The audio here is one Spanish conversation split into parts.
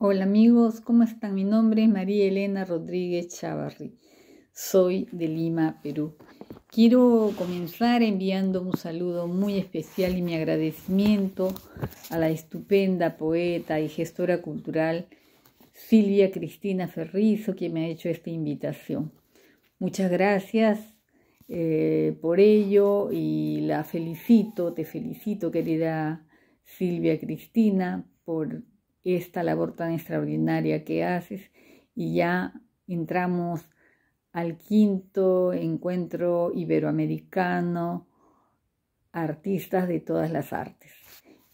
Hola amigos, ¿cómo están? Mi nombre es María Elena Rodríguez Chavarri. Soy de Lima, Perú. Quiero comenzar enviando un saludo muy especial y mi agradecimiento a la estupenda poeta y gestora cultural Silvia Cristina Ferrizo, quien me ha hecho esta invitación. Muchas gracias eh, por ello y la felicito, te felicito querida Silvia Cristina, por esta labor tan extraordinaria que haces y ya entramos al quinto encuentro iberoamericano artistas de todas las artes.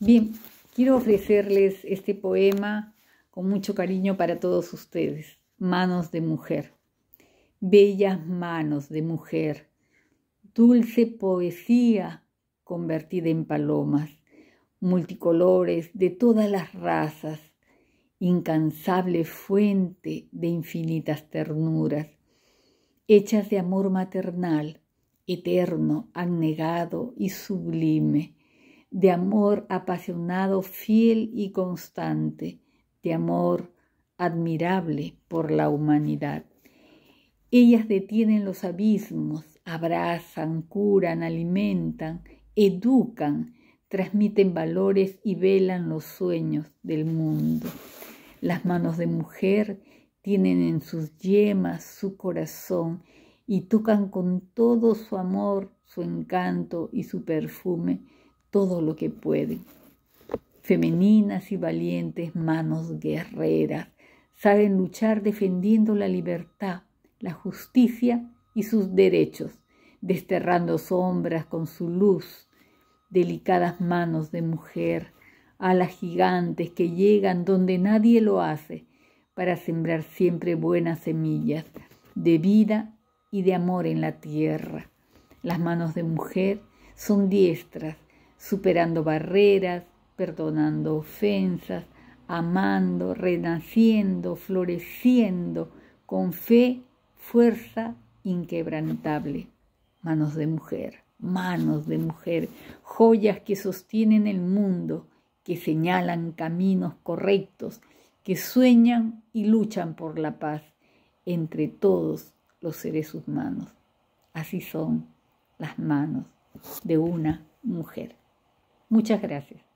Bien, quiero ofrecerles este poema con mucho cariño para todos ustedes, Manos de Mujer. Bellas manos de mujer, dulce poesía convertida en palomas multicolores, de todas las razas, incansable fuente de infinitas ternuras, hechas de amor maternal, eterno, anegado y sublime, de amor apasionado, fiel y constante, de amor admirable por la humanidad. Ellas detienen los abismos, abrazan, curan, alimentan, educan, transmiten valores y velan los sueños del mundo. Las manos de mujer tienen en sus yemas su corazón y tocan con todo su amor, su encanto y su perfume todo lo que pueden. Femeninas y valientes manos guerreras saben luchar defendiendo la libertad, la justicia y sus derechos, desterrando sombras con su luz delicadas manos de mujer, alas gigantes que llegan donde nadie lo hace, para sembrar siempre buenas semillas de vida y de amor en la tierra. Las manos de mujer son diestras, superando barreras, perdonando ofensas, amando, renaciendo, floreciendo, con fe, fuerza inquebrantable. Manos de mujer manos de mujer, joyas que sostienen el mundo, que señalan caminos correctos, que sueñan y luchan por la paz entre todos los seres humanos. Así son las manos de una mujer. Muchas gracias.